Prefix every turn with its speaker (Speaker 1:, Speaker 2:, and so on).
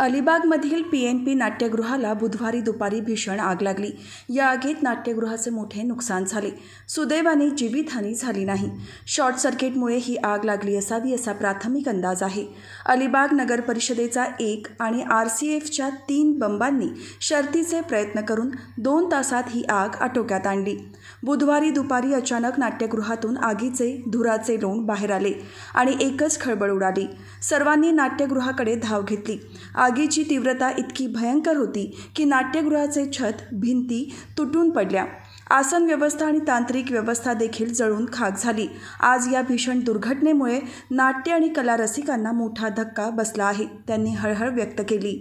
Speaker 1: अलिबागमधील P N P नाट्यगृहाला बुधवारी दुपारी भीषण आग लागली या आगीत नाट्यगृहाचे मोठे नुकसान झाले सुदैवाने जीवितहानी झाली नाही शॉर्ट सर्किटमुळे ही आग लागली असावी असा प्राथमिक अंदाज आहे अलिबाग नगर परिषदेचा एक आणि आर सी एफच्या तीन बंबांनी शर्तीचे प्रयत्न करून दोन तासात ही आग आटोक्यात आणली बुधवारी दुपारी अचानक नाट्यगृहातून आगीचे धुराचे लोण बाहेर आले आणि एकच खळबळ उडाली सर्वांनी नाट्यगृहाकडे धाव घेतली आगीची तीव्रता इतकी भयंकर होती की नाट्यगृहाचे छत भिंती तुटून पडल्या आसन व्यवस्था आणि तांत्रिक व्यवस्था देखील जळून खाक झाली आज या भीषण दुर्घटनेमुळे नाट्य आणि कला रसिकांना मोठा धक्का बसला आहे त्यांनी हळहळ
Speaker 2: व्यक्त केली